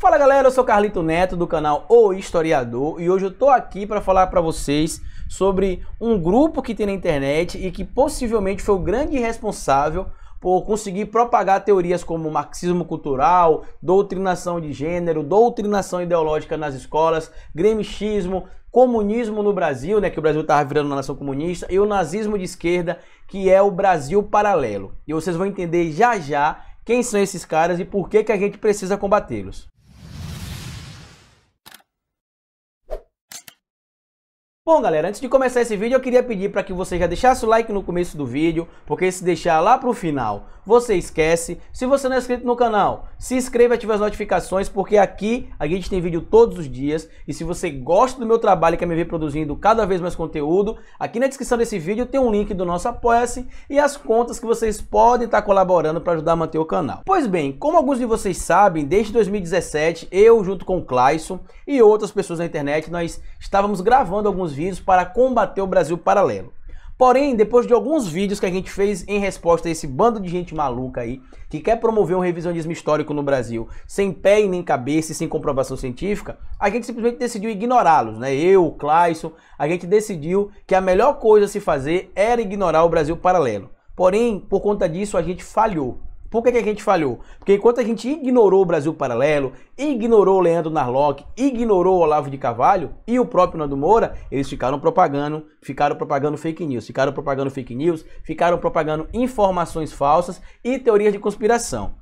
Fala galera, eu sou Carlito Neto do canal O Historiador e hoje eu tô aqui para falar para vocês sobre um grupo que tem na internet e que possivelmente foi o grande responsável por conseguir propagar teorias como marxismo cultural, doutrinação de gênero, doutrinação ideológica nas escolas, gremichismo, comunismo no Brasil, né, que o Brasil estava virando uma nação comunista, e o nazismo de esquerda, que é o Brasil paralelo. E vocês vão entender já já quem são esses caras e por que, que a gente precisa combatê-los. Bom, galera, antes de começar esse vídeo, eu queria pedir para que você já deixasse o like no começo do vídeo, porque se deixar lá para o final, você esquece. Se você não é inscrito no canal, se inscreva e ative as notificações, porque aqui a gente tem vídeo todos os dias. E se você gosta do meu trabalho e quer me ver produzindo cada vez mais conteúdo, aqui na descrição desse vídeo tem um link do nosso Apoia-se e as contas que vocês podem estar colaborando para ajudar a manter o canal. Pois bem, como alguns de vocês sabem, desde 2017, eu junto com o Clayson e outras pessoas na internet, nós estávamos gravando alguns vídeos para combater o Brasil paralelo. Porém, depois de alguns vídeos que a gente fez em resposta a esse bando de gente maluca aí, que quer promover um revisionismo histórico no Brasil, sem pé e nem cabeça e sem comprovação científica, a gente simplesmente decidiu ignorá-los, né? Eu, o Clayson, a gente decidiu que a melhor coisa a se fazer era ignorar o Brasil paralelo. Porém, por conta disso, a gente falhou. Por que, que a gente falhou? Porque enquanto a gente ignorou o Brasil Paralelo, ignorou o Leandro Narlock, ignorou o Olavo de Carvalho e o próprio Nando Moura, eles ficaram propagando, ficaram propagando fake news, ficaram propagando fake news, ficaram propagando informações falsas e teorias de conspiração.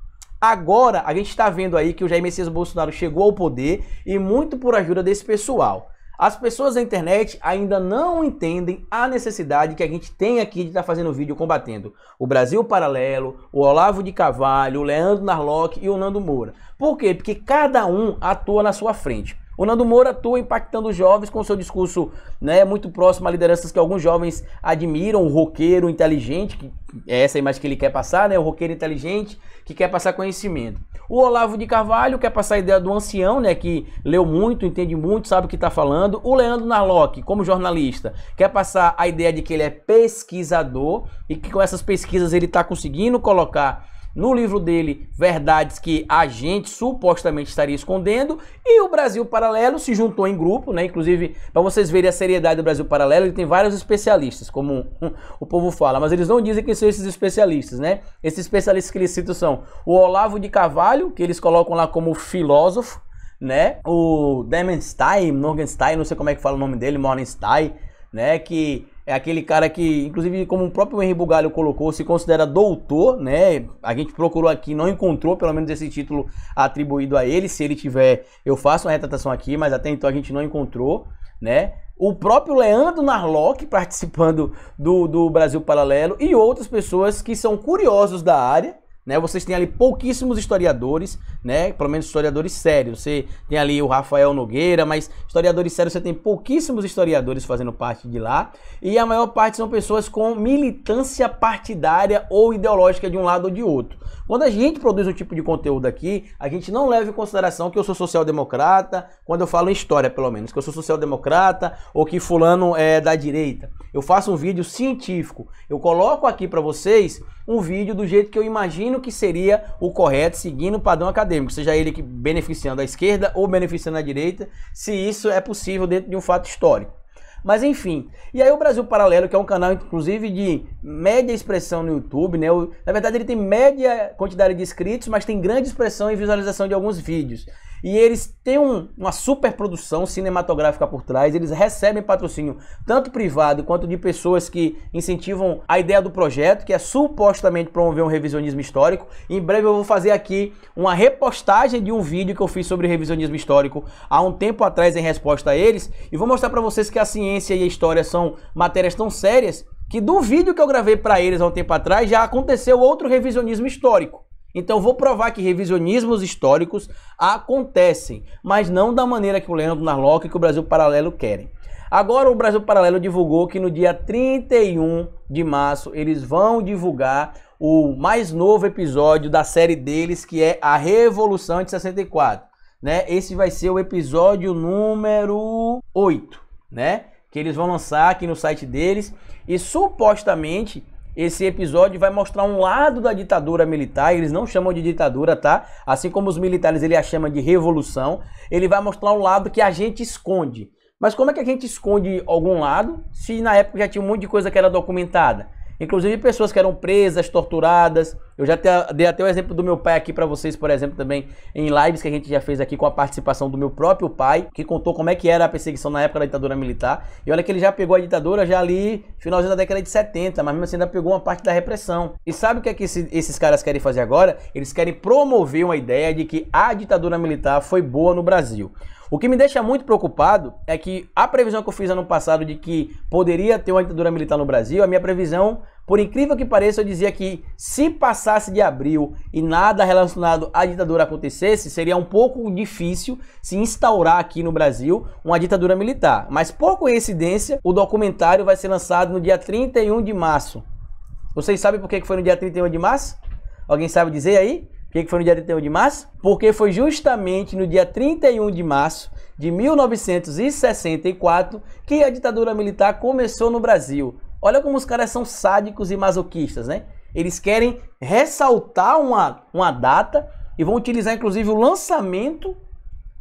Agora a gente está vendo aí que o Jair Messias Bolsonaro chegou ao poder e muito por ajuda desse pessoal. As pessoas da internet ainda não entendem a necessidade que a gente tem aqui de estar tá fazendo vídeo combatendo o Brasil Paralelo, o Olavo de Carvalho, o Leandro Narlock e o Nando Moura. Por quê? Porque cada um atua na sua frente. O Nando Moura atua impactando os jovens com seu discurso né, muito próximo a lideranças que alguns jovens admiram, o roqueiro inteligente, que é essa a imagem que ele quer passar, né? O roqueiro inteligente que quer passar conhecimento. O Olavo de Carvalho quer passar a ideia do ancião, né? Que leu muito, entende muito, sabe o que está falando. O Leandro Narlock, como jornalista, quer passar a ideia de que ele é pesquisador e que com essas pesquisas ele está conseguindo colocar no livro dele verdades que a gente supostamente estaria escondendo, e o Brasil Paralelo se juntou em grupo, né? Inclusive, para vocês verem a seriedade do Brasil Paralelo, ele tem vários especialistas, como o povo fala, mas eles não dizem quem são esses especialistas, né? Esses especialistas que eles citam são o Olavo de Carvalho, que eles colocam lá como filósofo, né? O Demenstein, Morgenstein, não sei como é que fala o nome dele, Morgenstein, né? Que é aquele cara que, inclusive, como o próprio Henri Bugalho colocou, se considera doutor, né? A gente procurou aqui, não encontrou pelo menos esse título atribuído a ele. Se ele tiver, eu faço uma retratação aqui, mas até então a gente não encontrou, né? o próprio Leandro Narlock participando do, do Brasil Paralelo e outras pessoas que são curiosos da área, né? Vocês têm ali pouquíssimos historiadores, né? Pelo menos historiadores sérios. Você tem ali o Rafael Nogueira, mas historiadores sérios você tem pouquíssimos historiadores fazendo parte de lá. E a maior parte são pessoas com militância partidária ou ideológica de um lado ou de outro. Quando a gente produz um tipo de conteúdo aqui, a gente não leva em consideração que eu sou social-democrata, quando eu falo em história, pelo menos, que eu sou social-democrata ou que fulano é da direita. Eu faço um vídeo científico. Eu coloco aqui para vocês um vídeo do jeito que eu imagino que seria o correto, seguindo o padrão acadêmico, seja ele que beneficiando a esquerda ou beneficiando a direita, se isso é possível dentro de um fato histórico. Mas enfim. E aí o Brasil Paralelo, que é um canal, inclusive, de média expressão no YouTube, né? Na verdade, ele tem média quantidade de inscritos, mas tem grande expressão e visualização de alguns vídeos. E eles têm um, uma super produção cinematográfica por trás, eles recebem patrocínio tanto privado quanto de pessoas que incentivam a ideia do projeto, que é supostamente promover um revisionismo histórico. Em breve eu vou fazer aqui uma repostagem de um vídeo que eu fiz sobre revisionismo histórico há um tempo atrás em resposta a eles e vou mostrar para vocês que a ciência ciência e a história são matérias tão sérias que do vídeo que eu gravei para eles há um tempo atrás já aconteceu outro revisionismo histórico. Então vou provar que revisionismos históricos acontecem, mas não da maneira que o Leandro Narlock e que o Brasil Paralelo querem. Agora o Brasil Paralelo divulgou que no dia 31 de março eles vão divulgar o mais novo episódio da série deles, que é a Revolução de 64, né? Esse vai ser o episódio número 8, né? que eles vão lançar aqui no site deles. E supostamente esse episódio vai mostrar um lado da ditadura militar, eles não chamam de ditadura, tá? Assim como os militares ele a chama de revolução, ele vai mostrar um lado que a gente esconde. Mas como é que a gente esconde algum lado se na época já tinha um monte de coisa que era documentada? Inclusive pessoas que eram presas, torturadas. Eu já te, dei até o exemplo do meu pai aqui para vocês, por exemplo, também em lives que a gente já fez aqui com a participação do meu próprio pai, que contou como é que era a perseguição na época da ditadura militar. E olha que ele já pegou a ditadura já ali finalzinho da década de 70, mas mesmo assim ainda pegou uma parte da repressão. E sabe o que é que esse, esses caras querem fazer agora? Eles querem promover uma ideia de que a ditadura militar foi boa no Brasil. O que me deixa muito preocupado é que a previsão que eu fiz ano passado de que poderia ter uma ditadura militar no Brasil, a minha previsão, por incrível que pareça, eu dizia que se passasse de abril e nada relacionado à ditadura acontecesse, seria um pouco difícil se instaurar aqui no Brasil uma ditadura militar. Mas por coincidência, o documentário vai ser lançado no dia 31 de março. Vocês sabem por que foi no dia 31 de março? Alguém sabe dizer aí? que, que foi no dia 31 de março? Porque foi justamente no dia 31 de março de 1964 que a ditadura militar começou no Brasil. Olha como os caras são sádicos e masoquistas, né? Eles querem ressaltar uma, uma data e vão utilizar inclusive o lançamento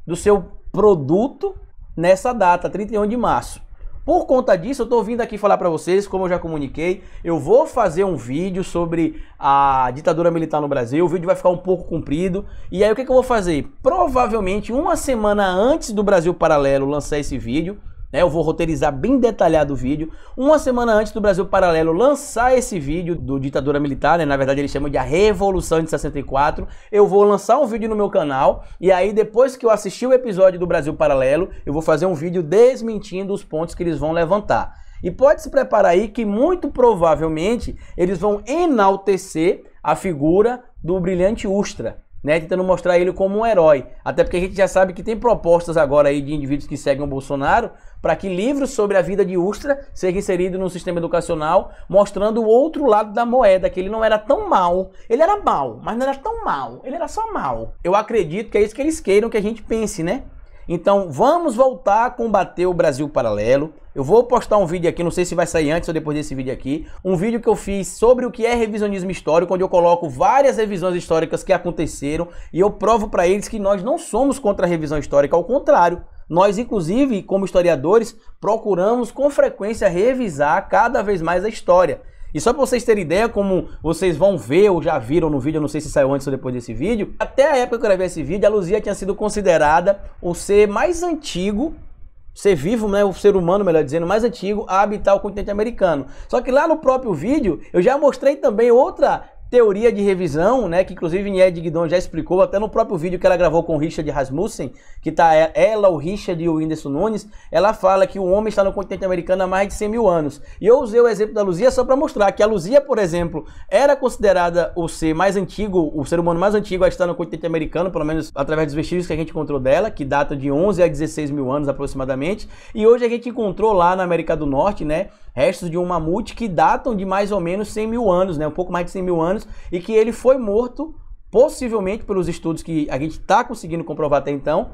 do seu produto nessa data, 31 de março. Por conta disso, eu tô vindo aqui falar para vocês, como eu já comuniquei, eu vou fazer um vídeo sobre a ditadura militar no Brasil. O vídeo vai ficar um pouco comprido. E aí o que, que eu vou fazer? Provavelmente uma semana antes do Brasil Paralelo lançar esse vídeo, né? Eu vou roteirizar bem detalhado o vídeo. Uma semana antes do Brasil Paralelo lançar esse vídeo do Ditadura Militar, né? na verdade eles chamam de A Revolução de 64, eu vou lançar um vídeo no meu canal e aí depois que eu assistir o episódio do Brasil Paralelo, eu vou fazer um vídeo desmentindo os pontos que eles vão levantar. E pode se preparar aí que muito provavelmente eles vão enaltecer a figura do brilhante Ustra, né, tentando mostrar ele como um herói. Até porque a gente já sabe que tem propostas agora aí de indivíduos que seguem o Bolsonaro para que livros sobre a vida de Ustra sejam inseridos no sistema educacional, mostrando o outro lado da moeda, que ele não era tão mal. Ele era mal, mas não era tão mal. Ele era só mal. Eu acredito que é isso que eles queiram que a gente pense, né? Então, vamos voltar a combater o Brasil paralelo. Eu vou postar um vídeo aqui, não sei se vai sair antes ou depois desse vídeo aqui, um vídeo que eu fiz sobre o que é revisionismo histórico, onde eu coloco várias revisões históricas que aconteceram e eu provo para eles que nós não somos contra a revisão histórica, ao contrário. Nós, inclusive, como historiadores, procuramos com frequência revisar cada vez mais a história. E só para vocês terem ideia, como vocês vão ver ou já viram no vídeo, eu não sei se saiu antes ou depois desse vídeo, até a época que eu gravei esse vídeo, a Luzia tinha sido considerada o ser mais antigo ser vivo, né, o ser humano, melhor dizendo, mais antigo a habitar o continente americano. Só que lá no próprio vídeo eu já mostrei também outra teoria de revisão, né, que inclusive Nied Guidon já explicou, até no próprio vídeo que ela gravou com o Richard Rasmussen, que tá é, ela, o Richard e o Whindersson Nunes, ela fala que o homem está no continente americano há mais de 100 mil anos. E eu usei o exemplo da Luzia só para mostrar que a Luzia, por exemplo, era considerada o ser mais antigo, o ser humano mais antigo a estar no continente americano, pelo menos através dos vestígios que a gente encontrou dela, que data de 11 a 16 mil anos aproximadamente, e hoje a gente encontrou lá na América do Norte, né, restos de um mamute que datam de mais ou menos 100 mil anos, né? Um pouco mais de 100 mil anos, e que ele foi morto, possivelmente pelos estudos que a gente está conseguindo comprovar até então,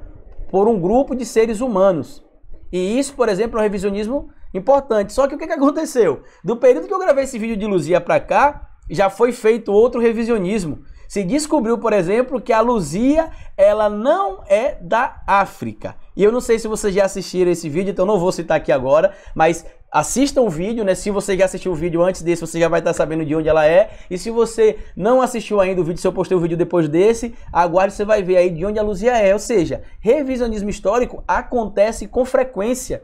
por um grupo de seres humanos. E isso, por exemplo, é um revisionismo importante. Só que o que, que aconteceu? Do período que eu gravei esse vídeo de Luzia para cá, já foi feito outro revisionismo. Se descobriu, por exemplo, que a Luzia ela não é da África. E eu não sei se vocês já assistiram esse vídeo, então não vou citar aqui agora, mas assista o vídeo, né? Se você já assistiu o vídeo antes desse, você já vai estar sabendo de onde ela é. E se você não assistiu ainda o vídeo, se eu postei o vídeo depois desse, aguarde, você vai ver aí de onde a Luzia é. Ou seja, revisionismo histórico acontece com frequência.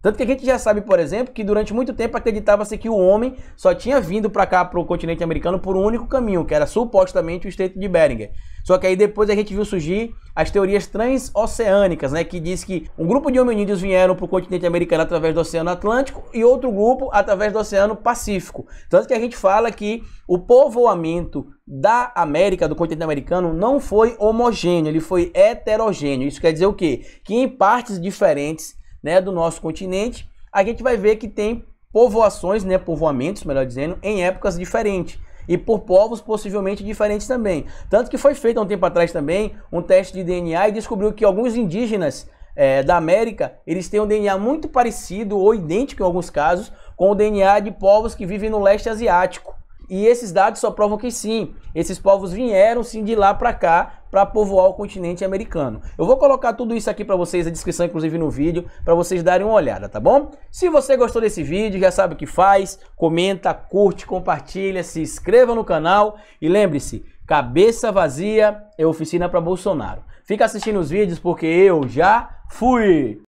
Tanto que a gente já sabe, por exemplo, que durante muito tempo acreditava-se que o homem só tinha vindo para cá, para o continente americano, por um único caminho, que era supostamente o Estreito de Bering. Só que aí depois a gente viu surgir as teorias transoceânicas, né, que diz que um grupo de hominídeos vieram para o continente americano através do Oceano Atlântico e outro grupo através do Oceano Pacífico. Tanto que a gente fala que o povoamento da América, do continente americano, não foi homogêneo, ele foi heterogêneo. Isso quer dizer o quê? Que em partes diferentes né, do nosso continente, a gente vai ver que tem povoações, né, povoamentos, melhor dizendo, em épocas diferentes e por povos possivelmente diferentes também. Tanto que foi feito há um tempo atrás também um teste de DNA e descobriu que alguns indígenas é, da América, eles têm um DNA muito parecido ou idêntico em alguns casos com o DNA de povos que vivem no leste asiático. E esses dados só provam que sim, esses povos vieram sim de lá para cá para povoar o continente americano. Eu vou colocar tudo isso aqui para vocês, a descrição inclusive no vídeo, para vocês darem uma olhada, tá bom? Se você gostou desse vídeo, já sabe o que faz, comenta, curte, compartilha, se inscreva no canal e lembre-se, cabeça vazia é oficina para Bolsonaro. Fica assistindo os vídeos porque eu já fui!